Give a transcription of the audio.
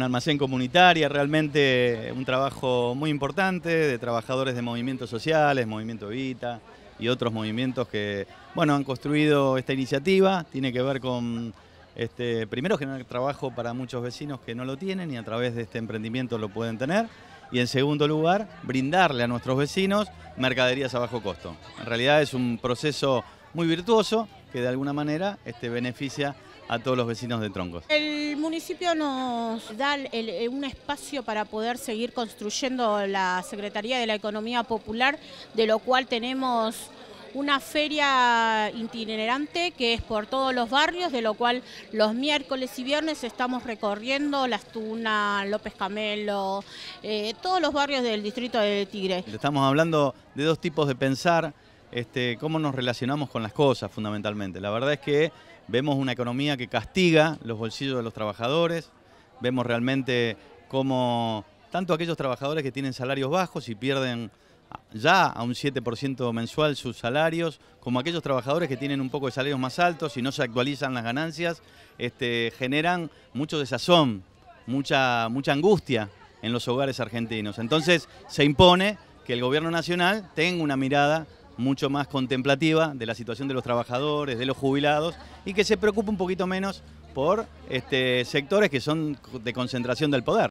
Un almacén comunitaria, realmente un trabajo muy importante de trabajadores de movimientos sociales, Movimiento Vita y otros movimientos que bueno, han construido esta iniciativa. Tiene que ver con, este, primero, generar trabajo para muchos vecinos que no lo tienen y a través de este emprendimiento lo pueden tener. Y en segundo lugar, brindarle a nuestros vecinos mercaderías a bajo costo. En realidad es un proceso muy virtuoso que de alguna manera este, beneficia a todos los vecinos de Troncos el municipio nos da eh, un espacio para poder seguir construyendo la Secretaría de la Economía Popular, de lo cual tenemos una feria itinerante que es por todos los barrios, de lo cual los miércoles y viernes estamos recorriendo Las Tunas, López Camelo, eh, todos los barrios del distrito de Tigre. Estamos hablando de dos tipos de pensar este, cómo nos relacionamos con las cosas fundamentalmente. La verdad es que vemos una economía que castiga los bolsillos de los trabajadores, vemos realmente cómo tanto aquellos trabajadores que tienen salarios bajos y pierden ya a un 7% mensual sus salarios, como aquellos trabajadores que tienen un poco de salarios más altos y no se actualizan las ganancias, este, generan mucho desazón, mucha, mucha angustia en los hogares argentinos. Entonces se impone que el gobierno nacional tenga una mirada mucho más contemplativa de la situación de los trabajadores, de los jubilados y que se preocupe un poquito menos por este, sectores que son de concentración del poder.